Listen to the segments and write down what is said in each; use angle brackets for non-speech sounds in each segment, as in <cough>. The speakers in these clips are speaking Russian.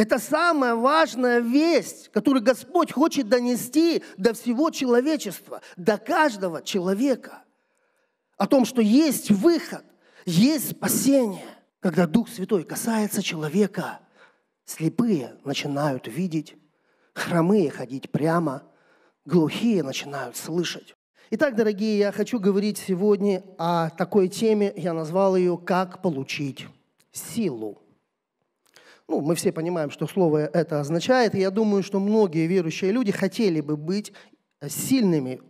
Это самая важная весть, которую Господь хочет донести до всего человечества, до каждого человека. О том, что есть выход, есть спасение. Когда Дух Святой касается человека, слепые начинают видеть, хромые ходить прямо, глухие начинают слышать. Итак, дорогие, я хочу говорить сегодня о такой теме, я назвал ее «Как получить силу». Ну, мы все понимаем, что слово это означает. И я думаю, что многие верующие люди хотели бы быть сильными,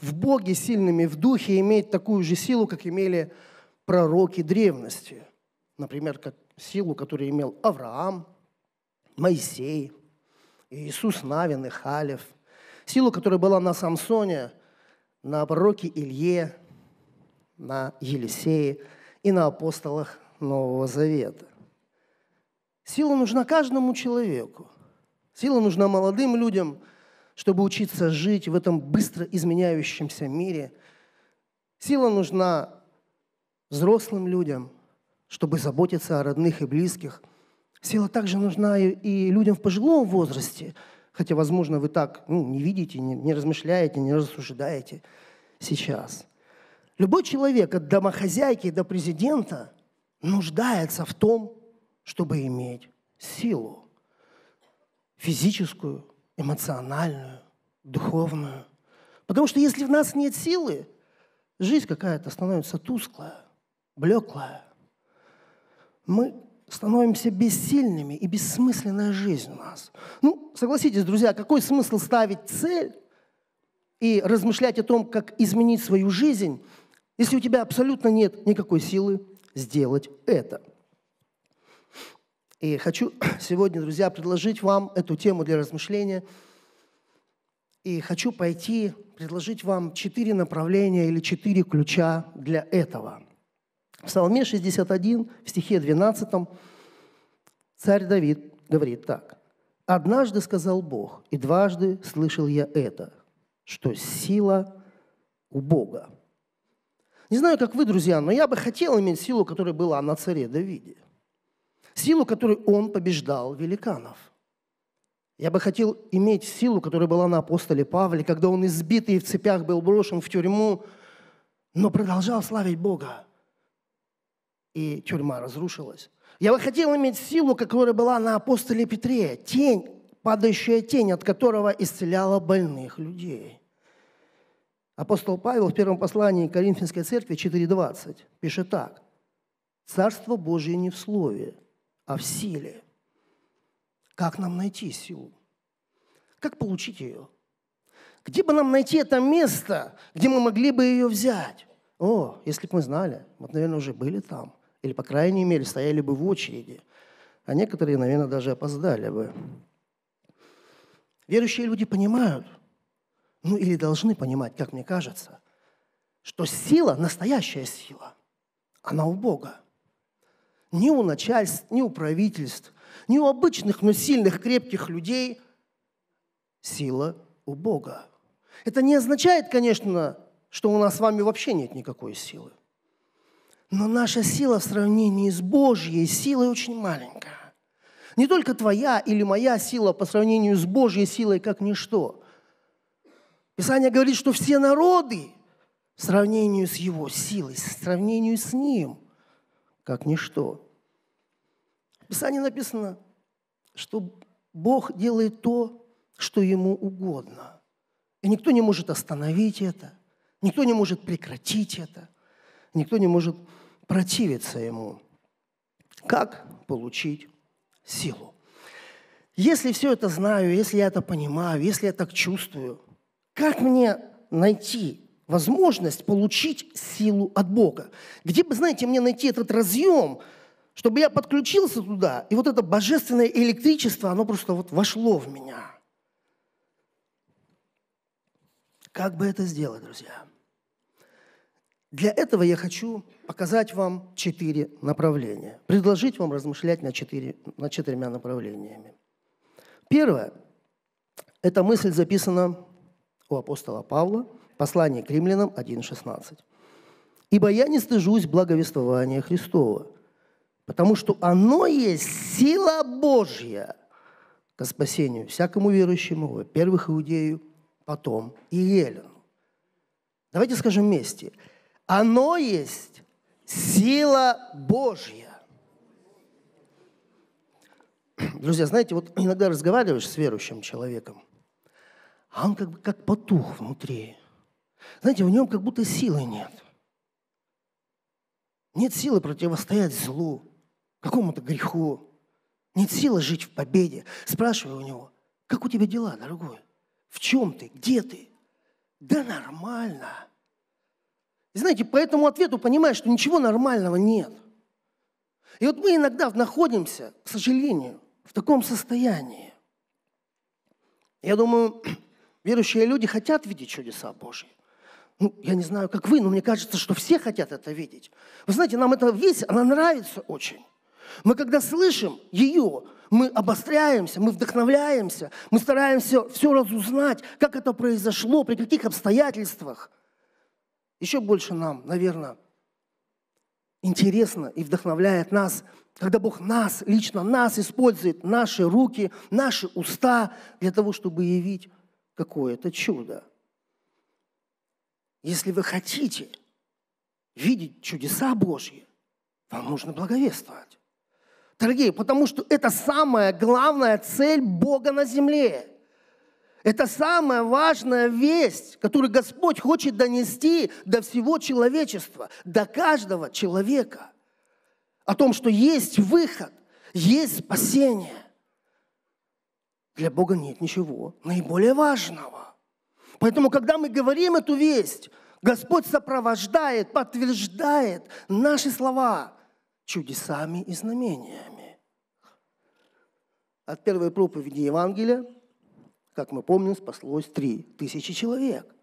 в Боге сильными, в Духе, иметь такую же силу, как имели пророки древности. Например, как силу, которую имел Авраам, Моисей, Иисус Навин и Халев. Силу, которая была на Самсоне, на пророке Илье, на Елисее и на апостолах Нового Завета. Сила нужна каждому человеку. Сила нужна молодым людям, чтобы учиться жить в этом быстро изменяющемся мире. Сила нужна взрослым людям, чтобы заботиться о родных и близких. Сила также нужна и людям в пожилом возрасте, хотя, возможно, вы так ну, не видите, не, не размышляете, не рассуждаете сейчас. Любой человек, от домохозяйки до президента, нуждается в том, чтобы иметь силу физическую, эмоциональную, духовную. Потому что если в нас нет силы, жизнь какая-то становится тусклая, блеклая. Мы становимся бессильными, и бессмысленная жизнь у нас. Ну, согласитесь, друзья, какой смысл ставить цель и размышлять о том, как изменить свою жизнь, если у тебя абсолютно нет никакой силы сделать это – и хочу <clears throat> сегодня, друзья, предложить вам эту тему для размышления. И хочу пойти, предложить вам четыре направления или четыре ключа для этого. В Псалме 61, в стихе 12, царь Давид говорит так. «Однажды сказал Бог, и дважды слышал я это, что сила у Бога». Не знаю, как вы, друзья, но я бы хотел иметь силу, которая была на царе Давиде. Силу, которой он побеждал великанов. Я бы хотел иметь силу, которая была на апостоле Павле, когда он избитый в цепях был брошен в тюрьму, но продолжал славить Бога. И тюрьма разрушилась. Я бы хотел иметь силу, которая была на апостоле Петре, тень, падающая тень, от которого исцеляла больных людей. Апостол Павел в первом послании Коринфянской церкви 4.20 пишет так. «Царство Божие не в слове, а в силе. Как нам найти силу? Как получить ее? Где бы нам найти это место, где мы могли бы ее взять? О, если бы мы знали, мы наверное, уже были там. Или, по крайней мере, стояли бы в очереди. А некоторые, наверное, даже опоздали бы. Верующие люди понимают, ну или должны понимать, как мне кажется, что сила, настоящая сила, она у Бога ни у начальств, ни у правительств, ни у обычных, но сильных, крепких людей сила у Бога. Это не означает, конечно, что у нас с вами вообще нет никакой силы. Но наша сила в сравнении с Божьей силой очень маленькая. Не только твоя или моя сила по сравнению с Божьей силой как ничто. Писание говорит, что все народы в сравнении с Его силой, в сравнении с Ним, как ничто. В Писании написано, что Бог делает то, что Ему угодно. И никто не может остановить это, никто не может прекратить это, никто не может противиться Ему. Как получить силу? Если все это знаю, если я это понимаю, если я так чувствую, как мне найти возможность получить силу от Бога? Где бы, знаете, мне найти этот разъем – чтобы я подключился туда, и вот это божественное электричество, оно просто вот вошло в меня. Как бы это сделать, друзья? Для этого я хочу показать вам четыре направления, предложить вам размышлять на четыре, на четырьмя направлениями. Первое – эта мысль записана у апостола Павла, послание к римлянам 1.16. «Ибо я не стыжусь благовествования Христова, Потому что оно есть сила Божья ко спасению всякому верующему, во-первых, иудею, потом и елену. Давайте скажем вместе. Оно есть сила Божья. Друзья, знаете, вот иногда разговариваешь с верующим человеком, а он как бы как потух внутри. Знаете, в нем как будто силы нет. Нет силы противостоять злу какому-то греху. Нет силы жить в победе. Спрашиваю у него, как у тебя дела, дорогой? В чем ты? Где ты? Да нормально. И знаете, по этому ответу понимаешь, что ничего нормального нет. И вот мы иногда находимся, к сожалению, в таком состоянии. Я думаю, <clears throat> верующие люди хотят видеть чудеса Божьи. Ну, я не знаю, как вы, но мне кажется, что все хотят это видеть. Вы знаете, нам эта весть, она нравится очень. Мы когда слышим ее, мы обостряемся, мы вдохновляемся, мы стараемся все разузнать, как это произошло, при каких обстоятельствах. Еще больше нам, наверное, интересно и вдохновляет нас, когда Бог нас, лично нас использует, наши руки, наши уста для того, чтобы явить какое-то чудо. Если вы хотите видеть чудеса Божьи, вам нужно благовествовать. Дорогие, потому что это самая главная цель Бога на земле. Это самая важная весть, которую Господь хочет донести до всего человечества, до каждого человека. О том, что есть выход, есть спасение. Для Бога нет ничего наиболее важного. Поэтому, когда мы говорим эту весть, Господь сопровождает, подтверждает наши слова – чудесами и знамениями. От первой проповеди Евангелия, как мы помним, спаслось три тысячи человек.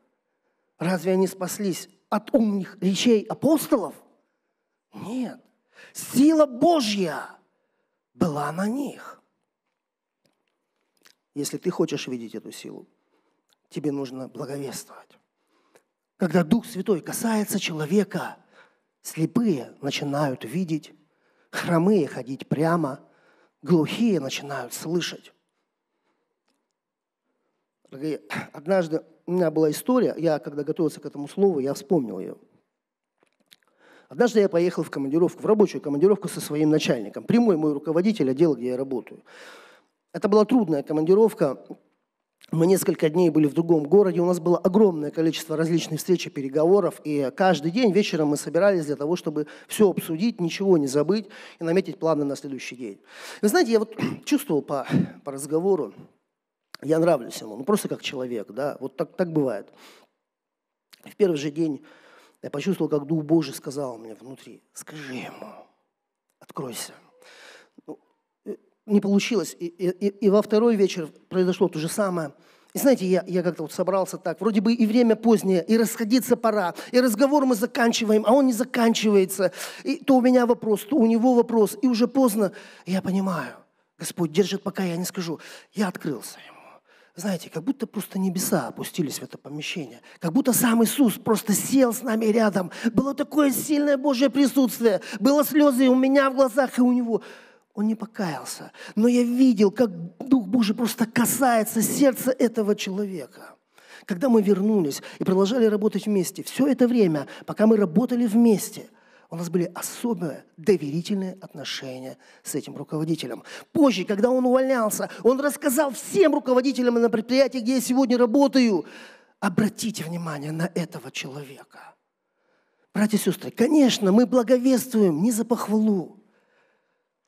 Разве они спаслись от умных речей апостолов? Нет. Сила Божья была на них. Если ты хочешь видеть эту силу, тебе нужно благовествовать. Когда Дух Святой касается человека – Слепые начинают видеть, хромые ходить прямо, глухие начинают слышать. однажды у меня была история, я когда готовился к этому слову, я вспомнил ее. Однажды я поехал в командировку, в рабочую командировку со своим начальником. Прямой мой руководитель отдела, где я работаю. Это была трудная командировка, мы несколько дней были в другом городе, у нас было огромное количество различных встреч и переговоров, и каждый день вечером мы собирались для того, чтобы все обсудить, ничего не забыть и наметить планы на следующий день. Вы знаете, я вот <clears throat> чувствовал по, по разговору, я нравлюсь ему, ну просто как человек, да, вот так, так бывает. В первый же день я почувствовал, как Дух Божий сказал мне внутри, скажи ему, откройся не получилось. И, и, и во второй вечер произошло то же самое. И знаете, я, я как-то вот собрался так, вроде бы и время позднее, и расходиться пора, и разговор мы заканчиваем, а он не заканчивается. И то у меня вопрос, то у него вопрос, и уже поздно. я понимаю, Господь держит, пока я не скажу. Я открылся ему. Знаете, как будто просто небеса опустились в это помещение. Как будто сам Иисус просто сел с нами рядом. Было такое сильное Божье присутствие. Было слезы у меня в глазах и у него. Он не покаялся. Но я видел, как Дух Божий просто касается сердца этого человека. Когда мы вернулись и продолжали работать вместе, все это время, пока мы работали вместе, у нас были особые доверительные отношения с этим руководителем. Позже, когда он увольнялся, он рассказал всем руководителям на предприятии, где я сегодня работаю, обратите внимание на этого человека. Братья и сестры, конечно, мы благовествуем не за похвалу,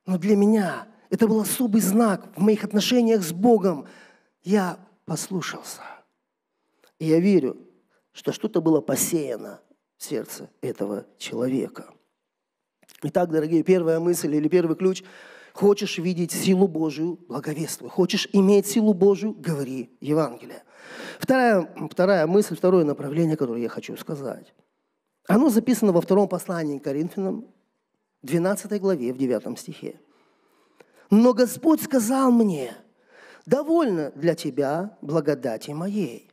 но для меня это был особый знак в моих отношениях с Богом. Я послушался. И я верю, что что-то было посеяно в сердце этого человека. Итак, дорогие, первая мысль или первый ключ – хочешь видеть силу Божию – благовествуй. Хочешь иметь силу Божию – говори Евангелие. Вторая, вторая мысль, второе направление, которое я хочу сказать. Оно записано во втором послании к Коринфянам, 12 главе, в 9 стихе. «Но Господь сказал мне, довольно для тебя благодати моей,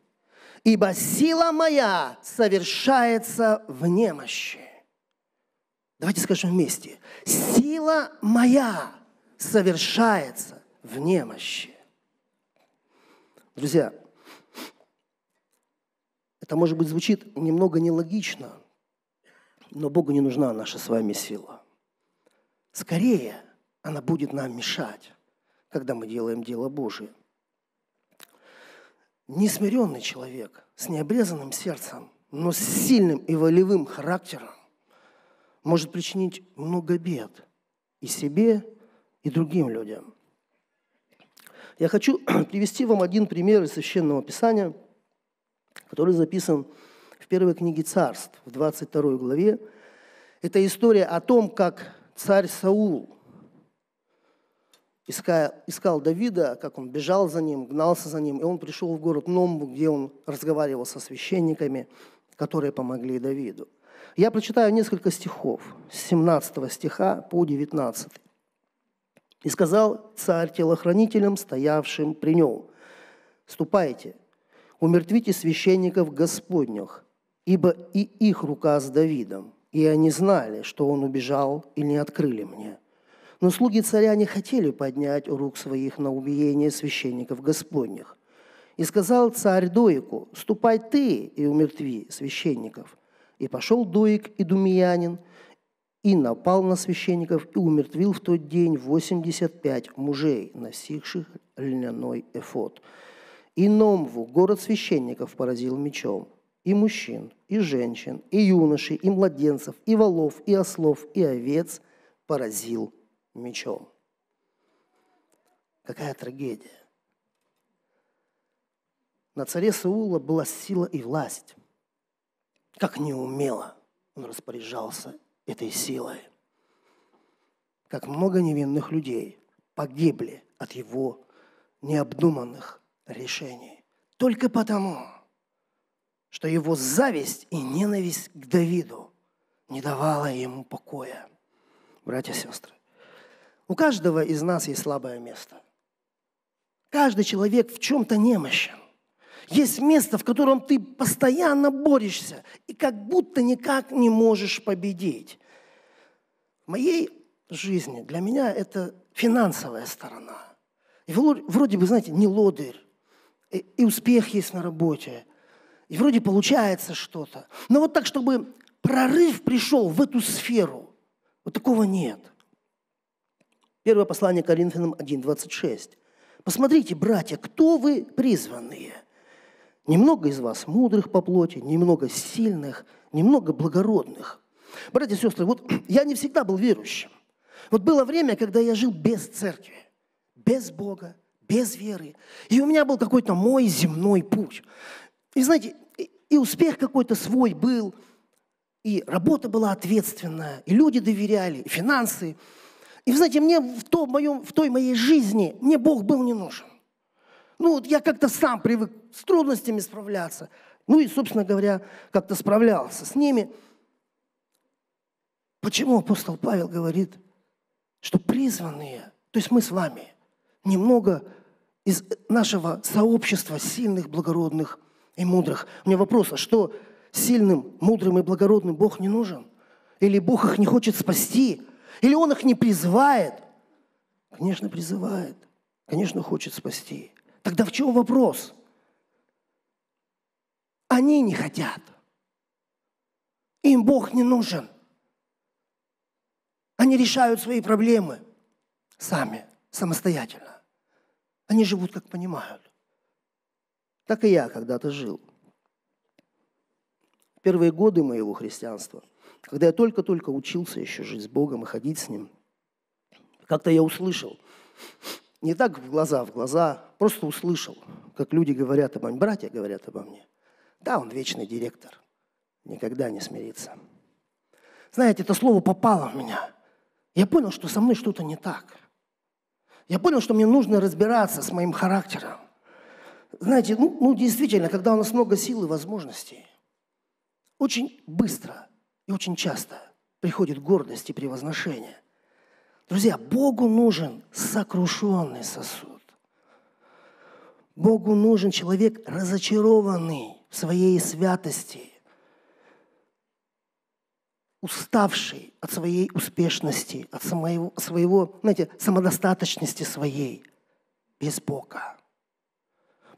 ибо сила моя совершается в немощи». Давайте скажем вместе. Сила моя совершается в немощи. Друзья, это, может быть, звучит немного нелогично, но Богу не нужна наша с вами сила скорее она будет нам мешать, когда мы делаем дело Божие. Несмиренный человек с необрезанным сердцем, но с сильным и волевым характером может причинить много бед и себе, и другим людям. Я хочу <clears throat> привести вам один пример из Священного Писания, который записан в первой книге Царств, в 22 главе. Это история о том, как царь Саул искал, Давида, как он бежал за ним, гнался за ним, и он пришел в город Номбу, где он разговаривал со священниками, которые помогли Давиду. Я прочитаю несколько стихов, с 17 стиха по 19. «И сказал царь телохранителям, стоявшим при нем, «Ступайте, умертвите священников Господних, ибо и их рука с Давидом, и они знали, что он убежал, и не открыли мне. Но слуги царя не хотели поднять рук своих на убиение священников Господних. И сказал царь Доику, «Ступай ты и умертви священников». И пошел Доик и Думиянин, и напал на священников, и умертвил в тот день 85 мужей, носивших льняной эфот. И Номву, город священников, поразил мечом – и мужчин, и женщин, и юношей, и младенцев, и волов, и ослов, и овец поразил мечом. Какая трагедия. На царе Саула была сила и власть. Как неумело он распоряжался этой силой. Как много невинных людей погибли от его необдуманных решений. Только потому, что его зависть и ненависть к Давиду не давала ему покоя. Братья и сестры, у каждого из нас есть слабое место. Каждый человек в чем-то немощен. Есть место, в котором ты постоянно борешься и как будто никак не можешь победить. В моей жизни для меня это финансовая сторона. И вроде бы, знаете, не лодырь, и, и успех есть на работе, и вроде получается что-то. Но вот так, чтобы прорыв пришел в эту сферу, вот такого нет. Первое послание Коринфянам 1.26. Посмотрите, братья, кто вы призванные? Немного из вас мудрых по плоти, немного сильных, немного благородных. Братья и сестры, вот <clears throat> я не всегда был верующим. Вот было время, когда я жил без церкви, без Бога, без веры. И у меня был какой-то мой земной путь. И знаете, и успех какой-то свой был, и работа была ответственная, и люди доверяли, и финансы. И, знаете, мне в, том моем, в той моей жизни, мне Бог был не нужен. Ну, вот я как-то сам привык с трудностями справляться. Ну и, собственно говоря, как-то справлялся с ними. Почему апостол Павел говорит, что призванные, то есть мы с вами, немного из нашего сообщества сильных, благородных и мудрых. У меня вопрос, а что сильным, мудрым и благородным Бог не нужен? Или Бог их не хочет спасти? Или Он их не призывает? Конечно, призывает. Конечно, хочет спасти. Тогда в чем вопрос? Они не хотят. Им Бог не нужен. Они решают свои проблемы сами, самостоятельно. Они живут, как понимают. Так и я когда-то жил. Первые годы моего христианства, когда я только-только учился еще жить с Богом и ходить с Ним, как-то я услышал, не так в глаза в глаза, просто услышал, как люди говорят обо мне, братья говорят обо мне. Да, он вечный директор, никогда не смирится. Знаете, это слово попало в меня. Я понял, что со мной что-то не так. Я понял, что мне нужно разбираться с моим характером. Знаете, ну, ну действительно, когда у нас много сил и возможностей, очень быстро и очень часто приходит гордость и превозношение. Друзья, Богу нужен сокрушенный сосуд. Богу нужен человек, разочарованный в своей святости, уставший от своей успешности, от самого, своего, знаете, самодостаточности своей без Бога.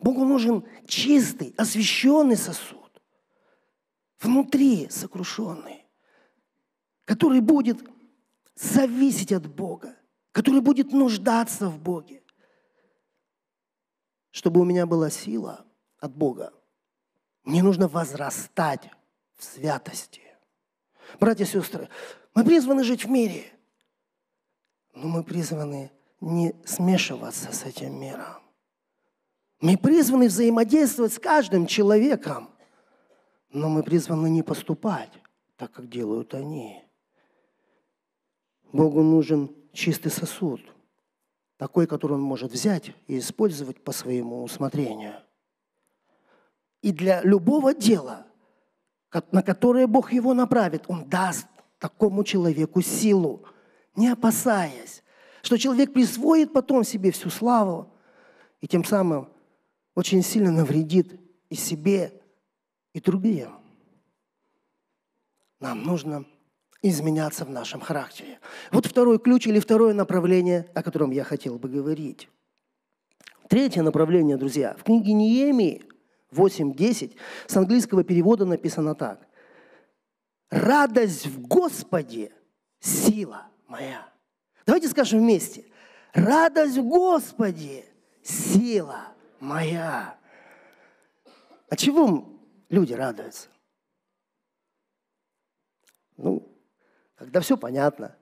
Богу нужен чистый, освященный сосуд, внутри сокрушенный, который будет зависеть от Бога, который будет нуждаться в Боге, чтобы у меня была сила от Бога. Мне нужно возрастать в святости. Братья и сестры, мы призваны жить в мире, но мы призваны не смешиваться с этим миром. Мы призваны взаимодействовать с каждым человеком, но мы призваны не поступать так, как делают они. Богу нужен чистый сосуд, такой, который он может взять и использовать по своему усмотрению. И для любого дела, на которое Бог его направит, он даст такому человеку силу, не опасаясь, что человек присвоит потом себе всю славу и тем самым очень сильно навредит и себе, и другим. Нам нужно изменяться в нашем характере. Вот второй ключ или второе направление, о котором я хотел бы говорить. Третье направление, друзья. В книге Неемии 8.10 с английского перевода написано так. «Радость в Господе – сила моя». Давайте скажем вместе. «Радость в Господе – сила моя. А чего люди радуются? Ну, когда все понятно,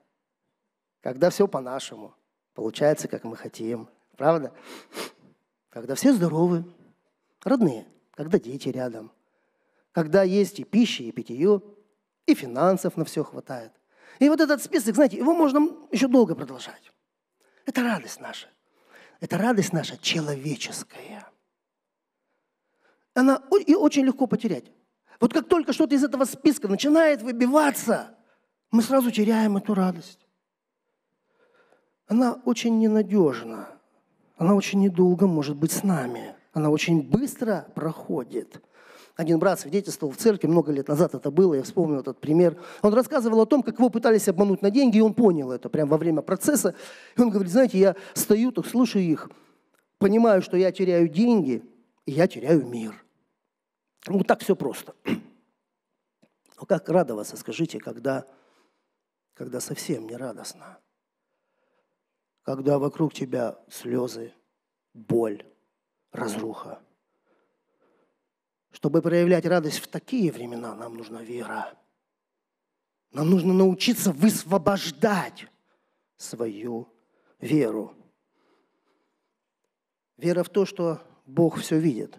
когда все по-нашему, получается, как мы хотим, правда? Когда все здоровы, родные, когда дети рядом, когда есть и пища, и питье, и финансов на все хватает. И вот этот список, знаете, его можно еще долго продолжать. Это радость наша. Это радость наша человеческая. Она и очень легко потерять. Вот как только что-то из этого списка начинает выбиваться, мы сразу теряем эту радость. Она очень ненадежна. Она очень недолго может быть с нами. Она очень быстро проходит. Один брат свидетельствовал в церкви много лет назад, это было, я вспомнил этот пример. Он рассказывал о том, как его пытались обмануть на деньги, и он понял это прямо во время процесса. И он говорит, знаете, я стою, так слушаю их, понимаю, что я теряю деньги, и я теряю мир. <clears throat> Ну, так все просто. Но как радоваться, скажите, когда, когда совсем не радостно? Когда вокруг тебя слезы, боль, разруха – чтобы проявлять радость в такие времена, нам нужна вера. Нам нужно научиться высвобождать свою веру. Вера в то, что Бог все видит,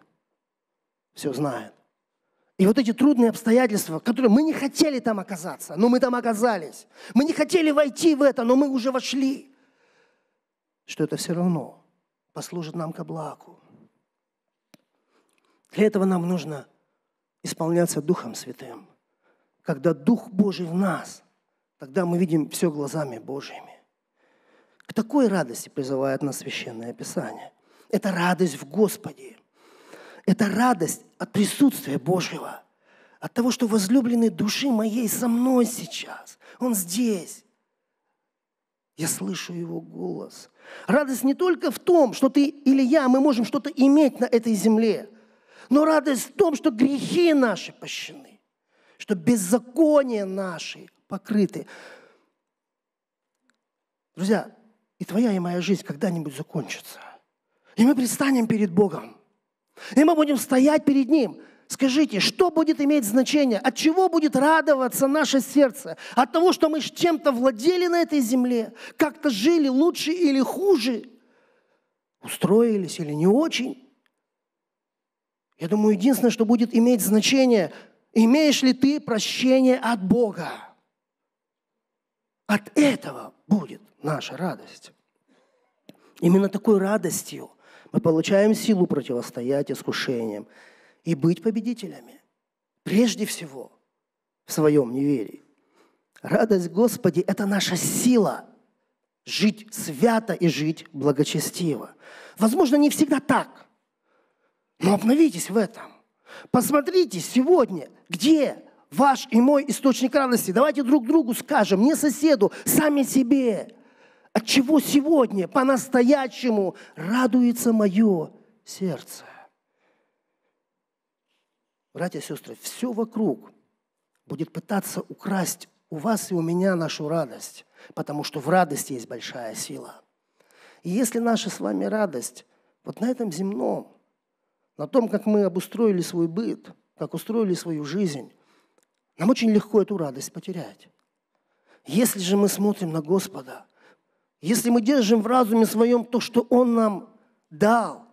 все знает. И вот эти трудные обстоятельства, которые мы не хотели там оказаться, но мы там оказались. Мы не хотели войти в это, но мы уже вошли. Что это все равно послужит нам к облаку. Для этого нам нужно исполняться Духом Святым. Когда Дух Божий в нас, тогда мы видим все глазами Божьими. К такой радости призывает нас Священное Писание. Это радость в Господе. Это радость от присутствия Божьего. От того, что возлюбленный души моей со мной сейчас. Он здесь. Я слышу его голос. Радость не только в том, что ты или я, мы можем что-то иметь на этой земле – но радость в том, что грехи наши пощены, что беззакония наши покрыты. Друзья, и твоя, и моя жизнь когда-нибудь закончится. И мы предстанем перед Богом. И мы будем стоять перед Ним. Скажите, что будет иметь значение? От чего будет радоваться наше сердце? От того, что мы чем-то владели на этой земле? Как-то жили лучше или хуже? Устроились или не очень? Я думаю, единственное, что будет иметь значение, имеешь ли ты прощение от Бога. От этого будет наша радость. Именно такой радостью мы получаем силу противостоять искушениям и быть победителями. Прежде всего, в своем неверии. Радость Господи – это наша сила жить свято и жить благочестиво. Возможно, не всегда так – но обновитесь в этом. Посмотрите сегодня, где ваш и мой источник радости. Давайте друг другу скажем, не соседу, сами себе. От чего сегодня по-настоящему радуется мое сердце? Братья и сестры, все вокруг будет пытаться украсть у вас и у меня нашу радость, потому что в радости есть большая сила. И если наша с вами радость вот на этом земном – на том, как мы обустроили свой быт, как устроили свою жизнь, нам очень легко эту радость потерять. Если же мы смотрим на Господа, если мы держим в разуме своем то, что Он нам дал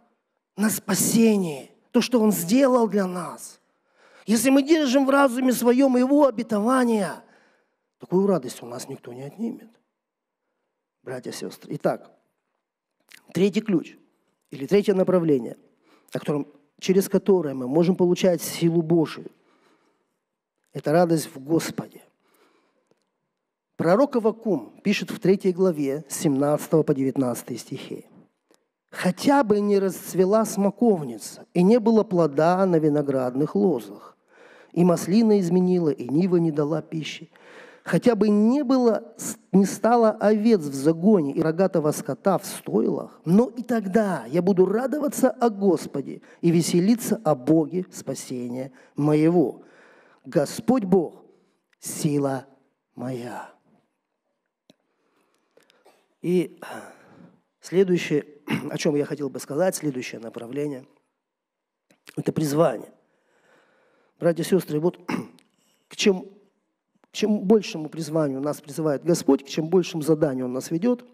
на спасение, то, что Он сделал для нас, если мы держим в разуме своем Его обетование, такую радость у нас никто не отнимет. Братья и сестры. Итак, третий ключ или третье направление, о котором через которое мы можем получать силу Божию. Это радость в Господе. Пророк Авакум пишет в 3 главе 17 по 19 стихи. «Хотя бы не расцвела смоковница, и не было плода на виноградных лозах, и маслина изменила, и нива не дала пищи, хотя бы не было, не стало овец в загоне и рогатого скота в стойлах, но и тогда я буду радоваться о Господе и веселиться о Боге спасения моего. Господь Бог – сила моя. И следующее, о чем я хотел бы сказать, следующее направление – это призвание. Братья и сестры, вот к чем чем большему призванию нас призывает Господь, к чем большему заданию Он нас ведет,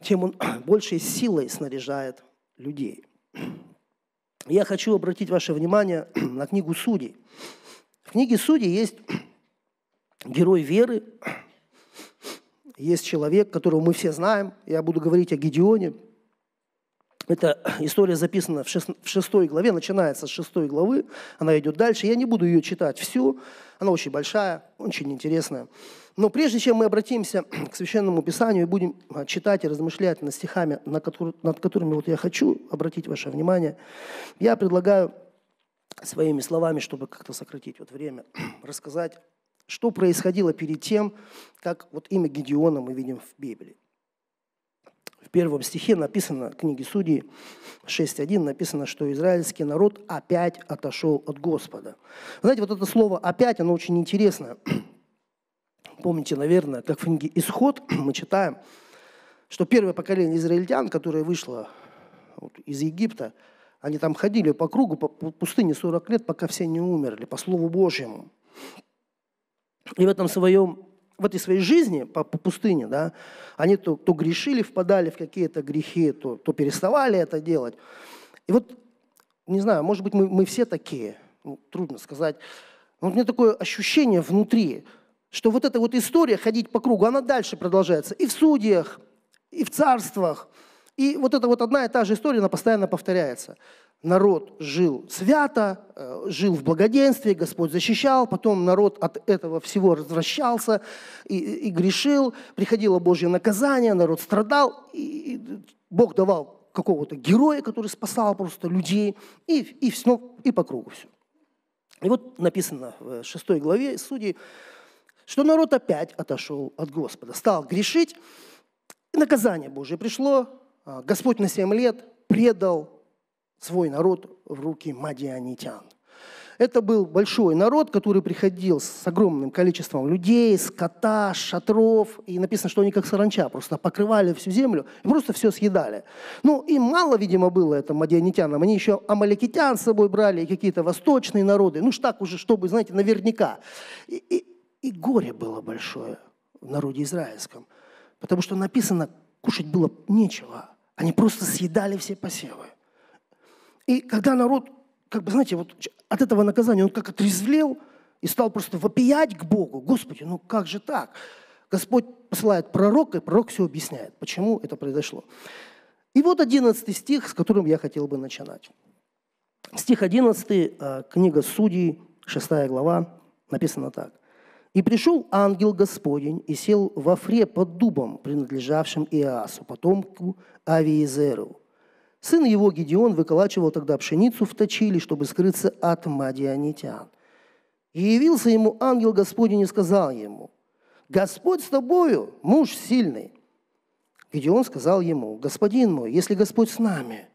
тем Он <clears throat> большей силой снаряжает людей. Я хочу обратить ваше внимание <clears throat> на книгу Судей. В книге Судей есть <clears throat> герой веры, есть человек, которого мы все знаем. Я буду говорить о Гедеоне – эта <clears throat> история записана в, шест... шестой главе, начинается с шестой главы, она идет дальше. Я не буду ее читать всю, она очень большая, очень интересная. Но прежде чем мы обратимся <clears throat> к Священному Писанию и будем а, читать и размышлять над стихами, над которыми вот я хочу обратить ваше внимание, я предлагаю своими словами, чтобы как-то сократить вот время, <clears throat> рассказать, что происходило перед тем, как вот имя Гедеона мы видим в Библии. В первом стихе написано, в книге Судей 6.1 написано, что израильский народ опять отошел от Господа. Знаете, вот это слово «опять», оно очень интересно. <clears throat> Помните, наверное, как в книге «Исход» <clears throat> мы читаем, что первое поколение израильтян, которое вышло вот, из Египта, они там ходили по кругу, по пустыне 40 лет, пока все не умерли, по Слову Божьему. И в этом своем в этой своей жизни по, по пустыне, да, они то, то грешили, впадали в какие-то грехи, то, то переставали это делать. И вот, не знаю, может быть, мы, мы все такие, ну, трудно сказать, но у меня такое ощущение внутри, что вот эта вот история ходить по кругу, она дальше продолжается и в судьях, и в царствах, и вот эта вот одна и та же история, она постоянно повторяется народ жил свято, э, жил в благоденствии, Господь защищал, потом народ от этого всего развращался и, и грешил, приходило Божье наказание, народ страдал, и, Бог давал какого-то героя, который спасал просто людей, и, и, снова, и по кругу все. И вот написано в 6 главе Судей, что народ опять отошел от Господа, стал грешить, и наказание Божье пришло, э, Господь на 7 лет предал свой народ в руки мадианитян. Это был большой народ, который приходил с огромным количеством людей, скота, шатров. И написано, что они как саранча просто покрывали всю землю и просто все съедали. Ну, и мало, видимо, было это мадианитянам. Они еще амаликитян с собой брали и какие-то восточные народы. Ну, ж так уже, чтобы, знаете, наверняка. И, и, и горе было большое в народе израильском. Потому что написано, кушать было нечего. Они просто съедали все посевы. И когда народ, как бы, знаете, вот от этого наказания он как отрезвлел и стал просто вопиять к Богу. Господи, ну как же так? Господь посылает пророка, и пророк все объясняет, почему это произошло. И вот одиннадцатый стих, с которым я хотел бы начинать. Стих одиннадцатый, э, книга Судей, шестая глава, написано так. «И пришел ангел Господень и сел во фре под дубом, принадлежавшим Иасу, потомку Авиезеру. Сын его Гедеон выколачивал тогда пшеницу в точили, чтобы скрыться от мадианитян. И явился ему ангел Господень и сказал ему, «Господь с тобою, муж сильный». Гедеон сказал ему, «Господин мой, если Господь с нами,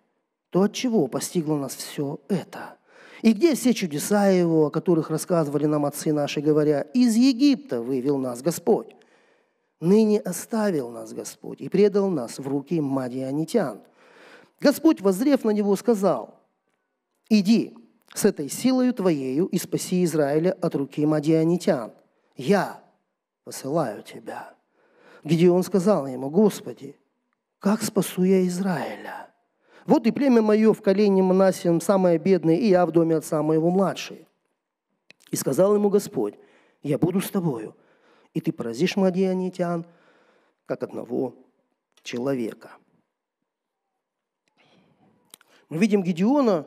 то от чего постигло нас все это? И где все чудеса его, о которых рассказывали нам отцы наши, говоря, из Египта вывел нас Господь? Ныне оставил нас Господь и предал нас в руки мадианитян». Господь, воззрев на него, сказал, «Иди с этой силою твоею и спаси Израиля от руки мадианитян. Я посылаю тебя». Где он сказал ему, «Господи, как спасу я Израиля? Вот и племя мое в колене Манасием самое бедное, и я в доме отца моего младший». И сказал ему Господь, «Я буду с тобою, и ты поразишь мадианитян, как одного человека». Мы видим Гедеона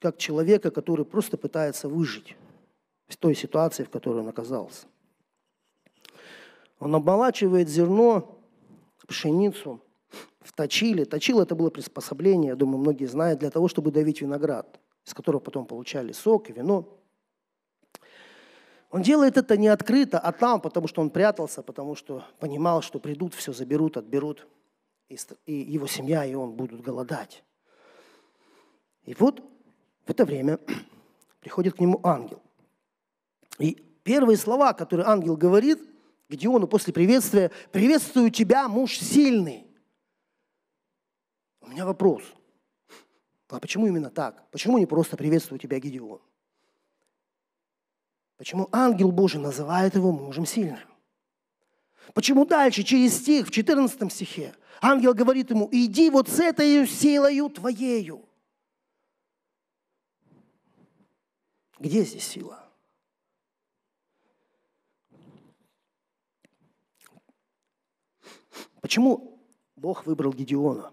как человека, который просто пытается выжить в той ситуации, в которой он оказался. Он обмолачивает зерно, пшеницу в точиле. Точило – это было приспособление, я думаю, многие знают, для того, чтобы давить виноград, из которого потом получали сок и вино. Он делает это не открыто, а там, потому что он прятался, потому что понимал, что придут, все заберут, отберут – и его семья, и он будут голодать. И вот в это время <clears throat> приходит к нему ангел. И первые слова, которые ангел говорит Гедеону после приветствия, «Приветствую тебя, муж сильный». У меня вопрос. А почему именно так? Почему не просто «Приветствую тебя, Гедеон»? Почему ангел Божий называет его мужем сильным? Почему дальше, через стих, в 14 стихе, Ангел говорит ему, иди вот с этой силою твоею. Где здесь сила? Почему Бог выбрал Гедеона?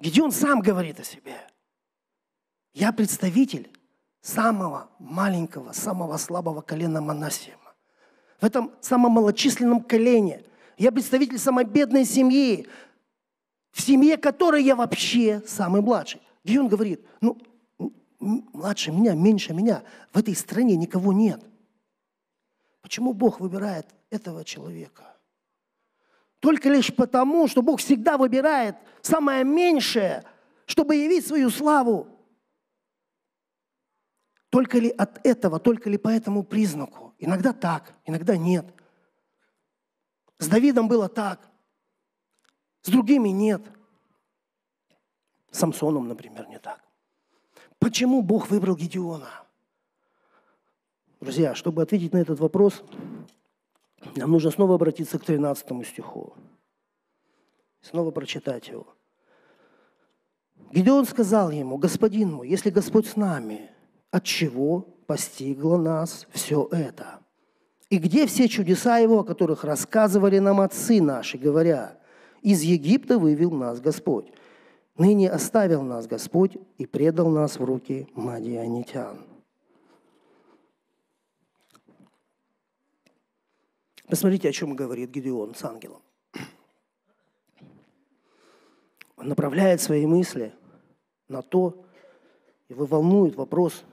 Гедеон сам говорит о себе. Я представитель самого маленького, самого слабого колена Манасиема. В этом самом малочисленном колене – я представитель самой бедной семьи, в семье которой я вообще самый младший. И он говорит, ну, младше меня, меньше меня, в этой стране никого нет. Почему Бог выбирает этого человека? Только лишь потому, что Бог всегда выбирает самое меньшее, чтобы явить свою славу. Только ли от этого, только ли по этому признаку? Иногда так, иногда нет – с Давидом было так. С другими нет. С Самсоном, например, не так. Почему Бог выбрал Гедеона? Друзья, чтобы ответить на этот вопрос, нам нужно снова обратиться к 13 стиху. Снова прочитать его. Гедеон сказал ему, «Господин мой, если Господь с нами, от чего постигло нас все это?» И где все чудеса его, о которых рассказывали нам отцы наши, говоря, из Египта вывел нас Господь. Ныне оставил нас Господь и предал нас в руки мадианитян. Посмотрите, о чем говорит Гедеон с ангелом. Он направляет свои мысли на то, его волнует вопрос,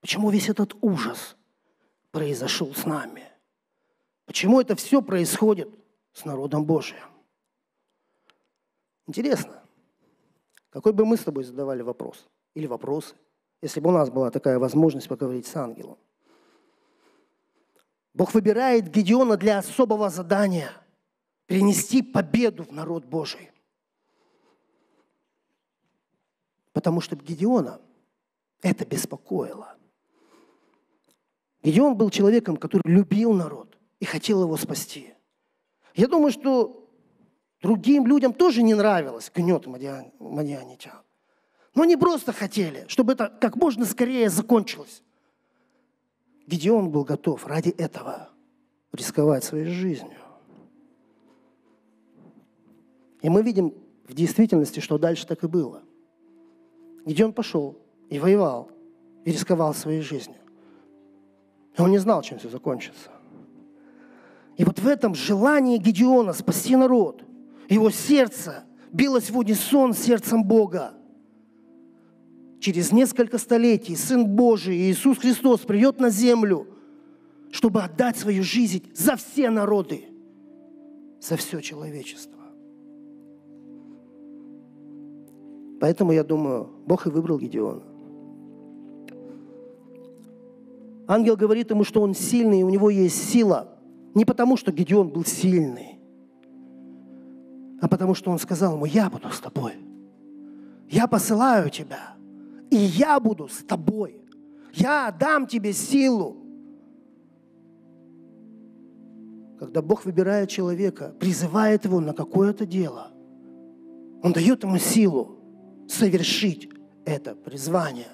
почему весь этот ужас – произошел с нами? Почему это все происходит с народом Божиим? Интересно, какой бы мы с тобой задавали вопрос или вопросы, если бы у нас была такая возможность поговорить с ангелом? Бог выбирает Гедеона для особого задания – принести победу в народ Божий. Потому что Гедеона это беспокоило – Гедеон был человеком, который любил народ и хотел его спасти. Я думаю, что другим людям тоже не нравилось гнет мадианитян. Но они просто хотели, чтобы это как можно скорее закончилось. Гедеон был готов ради этого рисковать своей жизнью. И мы видим в действительности, что дальше так и было. Гедеон пошел и воевал, и рисковал своей жизнью. Он не знал, чем все закончится. И вот в этом желании Гедеона спасти народ, его сердце билось в унисон с сердцем Бога. Через несколько столетий Сын Божий Иисус Христос придет на землю, чтобы отдать свою жизнь за все народы, за все человечество. Поэтому я думаю, Бог и выбрал Гедеона. Ангел говорит ему, что он сильный, и у него есть сила. Не потому, что Гедеон был сильный, а потому, что он сказал ему, я буду с тобой. Я посылаю тебя, и я буду с тобой. Я дам тебе силу. Когда Бог выбирает человека, призывает его на какое-то дело, Он дает ему силу совершить это призвание,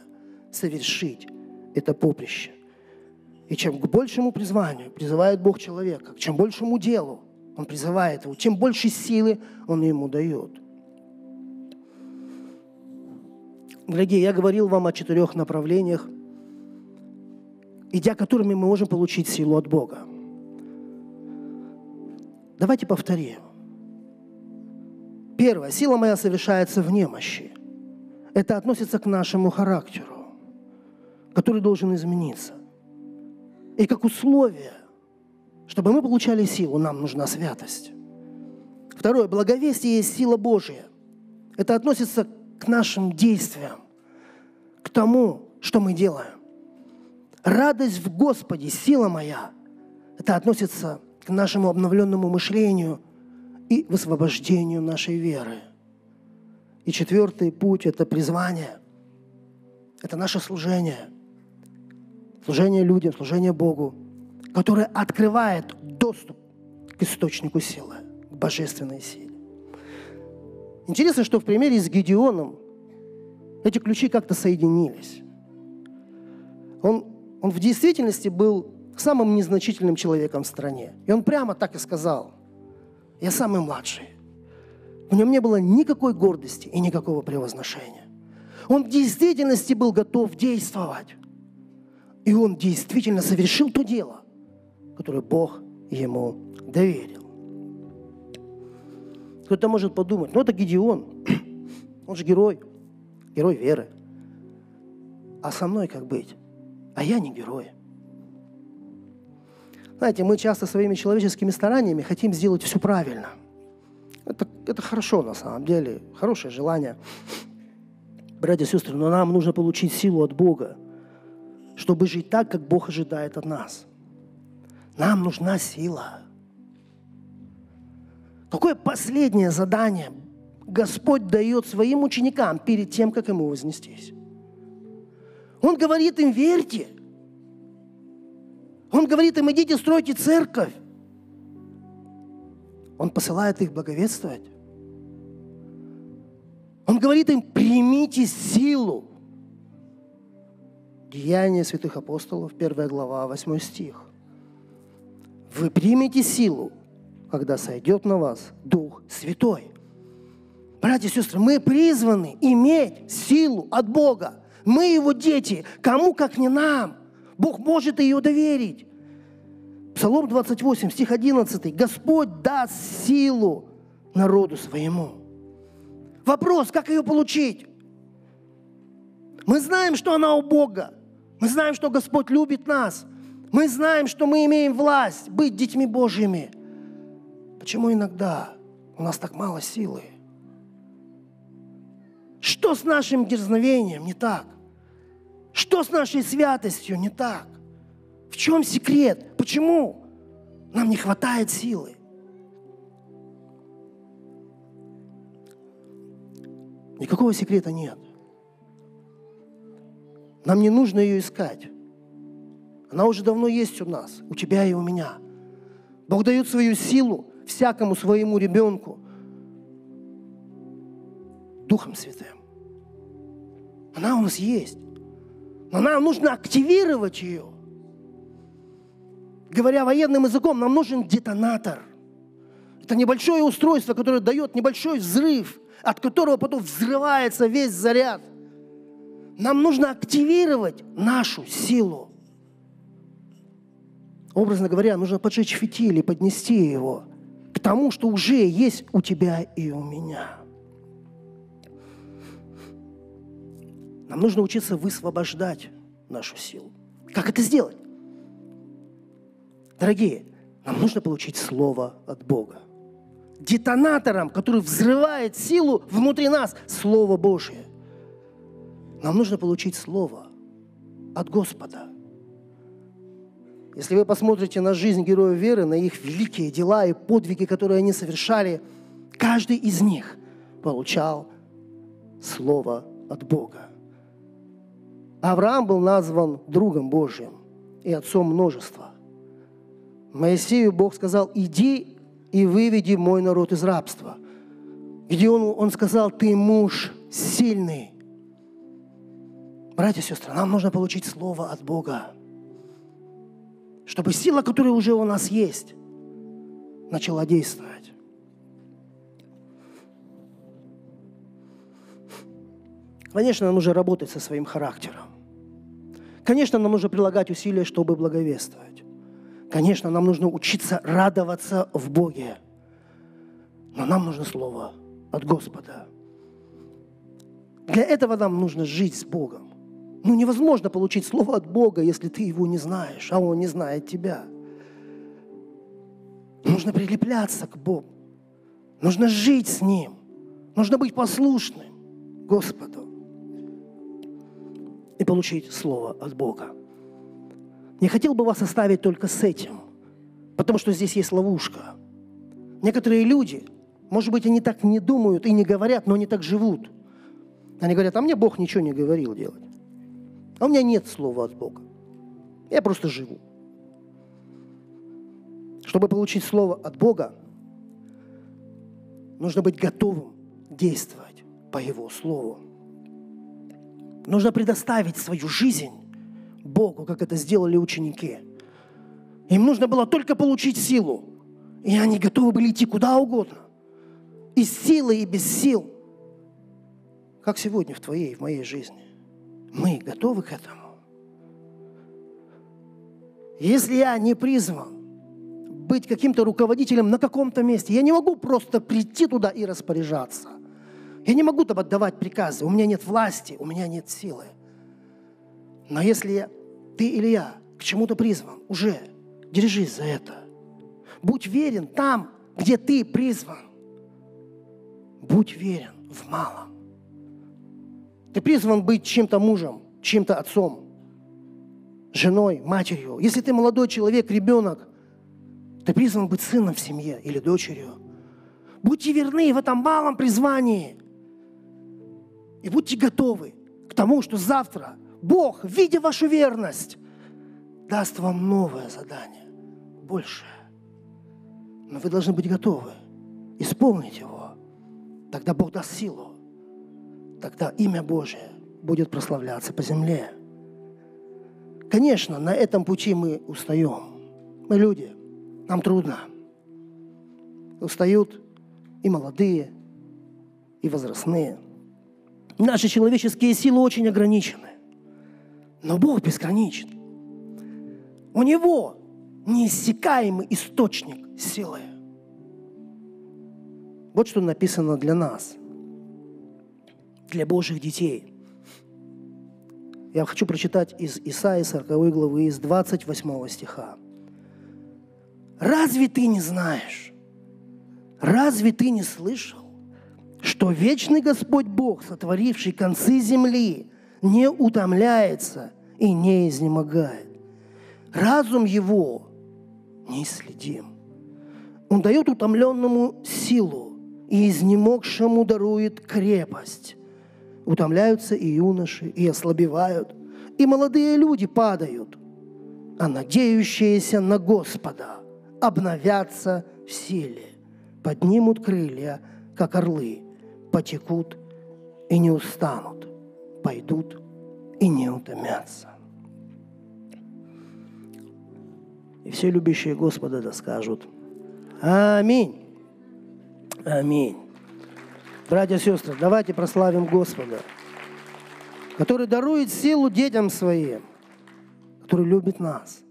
совершить это поприще. И чем к большему призванию призывает Бог человека, к чем большему делу Он призывает его, тем больше силы Он ему дает. Дорогие, я говорил вам о четырех направлениях, идя которыми мы можем получить силу от Бога. Давайте повторим. Первое. Сила моя совершается в немощи. Это относится к нашему характеру, который должен измениться. И как условие, чтобы мы получали силу, нам нужна святость. Второе, благовестие есть сила Божия. Это относится к нашим действиям, к тому, что мы делаем. Радость в Господе, сила моя, это относится к нашему обновленному мышлению и высвобождению нашей веры. И четвертый путь – это призвание. Это наше служение – служение людям, служение Богу, которое открывает доступ к источнику силы, к божественной силе. Интересно, что в примере с Гедеоном эти ключи как-то соединились. Он, он в действительности был самым незначительным человеком в стране. И он прямо так и сказал, я самый младший. В нем не было никакой гордости и никакого превозношения. Он в действительности был готов действовать. И он действительно совершил то дело, которое Бог ему доверил. Кто-то может подумать, ну это Гедеон, <coughs> он же герой, герой веры. А со мной как быть? А я не герой. Знаете, мы часто своими человеческими стараниями хотим сделать все правильно. Это, это хорошо на самом деле, хорошее желание. Братья и сестры, но нам нужно получить силу от Бога – чтобы жить так, как Бог ожидает от нас. Нам нужна сила. Какое последнее задание Господь дает своим ученикам перед тем, как ему вознестись? Он говорит им, верьте. Он говорит им, идите, стройте церковь. Он посылает их благовествовать. Он говорит им, примите силу. Деяния святых апостолов, 1 глава, 8 стих. «Вы примете силу, когда сойдет на вас Дух Святой». Братья и сестры, мы призваны иметь силу от Бога. Мы Его дети. Кому, как не нам. Бог может ее доверить. Псалом 28, стих 11. Господь даст силу народу своему. Вопрос, как ее получить? Мы знаем, что она у Бога. Мы знаем, что Господь любит нас. Мы знаем, что мы имеем власть быть детьми Божьими. Почему иногда у нас так мало силы? Что с нашим дерзновением не так? Что с нашей святостью не так? В чем секрет? Почему нам не хватает силы? Никакого секрета нет. Нам не нужно ее искать. Она уже давно есть у нас, у тебя и у меня. Бог дает свою силу всякому своему ребенку Духом Святым. Она у нас есть. Но нам нужно активировать ее. Говоря военным языком, нам нужен детонатор. Это небольшое устройство, которое дает небольшой взрыв, от которого потом взрывается весь заряд. Нам нужно активировать нашу силу. Образно говоря, нужно поджечь фитиль и поднести его к тому, что уже есть у тебя и у меня. Нам нужно учиться высвобождать нашу силу. Как это сделать? Дорогие, нам нужно получить слово от Бога. Детонатором, который взрывает силу внутри нас, Слово Божье. Нам нужно получить слово от Господа. Если вы посмотрите на жизнь героев веры, на их великие дела и подвиги, которые они совершали, каждый из них получал слово от Бога. Авраам был назван другом Божьим и отцом множества. Моисею Бог сказал, иди и выведи мой народ из рабства. Где он, он сказал, ты муж сильный, Братья и сестры, нам нужно получить Слово от Бога, чтобы сила, которая уже у нас есть, начала действовать. Конечно, нам нужно работать со своим характером. Конечно, нам нужно прилагать усилия, чтобы благовествовать. Конечно, нам нужно учиться радоваться в Боге. Но нам нужно слово от Господа. Для этого нам нужно жить с Богом. Ну невозможно получить слово от Бога, если ты его не знаешь, а он не знает тебя. Нужно прилепляться к Богу. Нужно жить с Ним. Нужно быть послушным Господу. И получить слово от Бога. Не хотел бы вас оставить только с этим, потому что здесь есть ловушка. Некоторые люди, может быть, они так не думают и не говорят, но они так живут. Они говорят, а мне Бог ничего не говорил делать. А у меня нет слова от Бога. Я просто живу. Чтобы получить слово от Бога, нужно быть готовым действовать по Его Слову. Нужно предоставить свою жизнь Богу, как это сделали ученики. Им нужно было только получить силу. И они готовы были идти куда угодно. Из силы и без сил. Как сегодня в твоей, в моей жизни. Мы готовы к этому? Если я не призван быть каким-то руководителем на каком-то месте, я не могу просто прийти туда и распоряжаться. Я не могу там отдавать приказы. У меня нет власти, у меня нет силы. Но если ты или я к чему-то призван, уже держись за это. Будь верен там, где ты призван. Будь верен в малом. Ты призван быть чем-то мужем, чем-то отцом, женой, матерью. Если ты молодой человек, ребенок, ты призван быть сыном в семье или дочерью. Будьте верны в этом малом призвании. И будьте готовы к тому, что завтра Бог, видя вашу верность, даст вам новое задание, большее. Но вы должны быть готовы исполнить его. Тогда Бог даст силу тогда имя Божие будет прославляться по земле. Конечно, на этом пути мы устаем. Мы люди, нам трудно. Устают и молодые, и возрастные. Наши человеческие силы очень ограничены. Но Бог безграничен. У Него неиссякаемый источник силы. Вот что написано для нас – для Божьих детей. Я хочу прочитать из Исаии 40 главы, из 28 стиха. «Разве ты не знаешь? Разве ты не слышал, что вечный Господь Бог, сотворивший концы земли, не утомляется и не изнемогает? Разум его неисследим. Он дает утомленному силу, и изнемогшему дарует крепость утомляются и юноши, и ослабевают, и молодые люди падают, а надеющиеся на Господа обновятся в силе, поднимут крылья, как орлы, потекут и не устанут, пойдут и не утомятся. И все любящие Господа да скажут Аминь. Аминь. Братья и сестры, давайте прославим Господа, который дарует силу детям своим, который любит нас –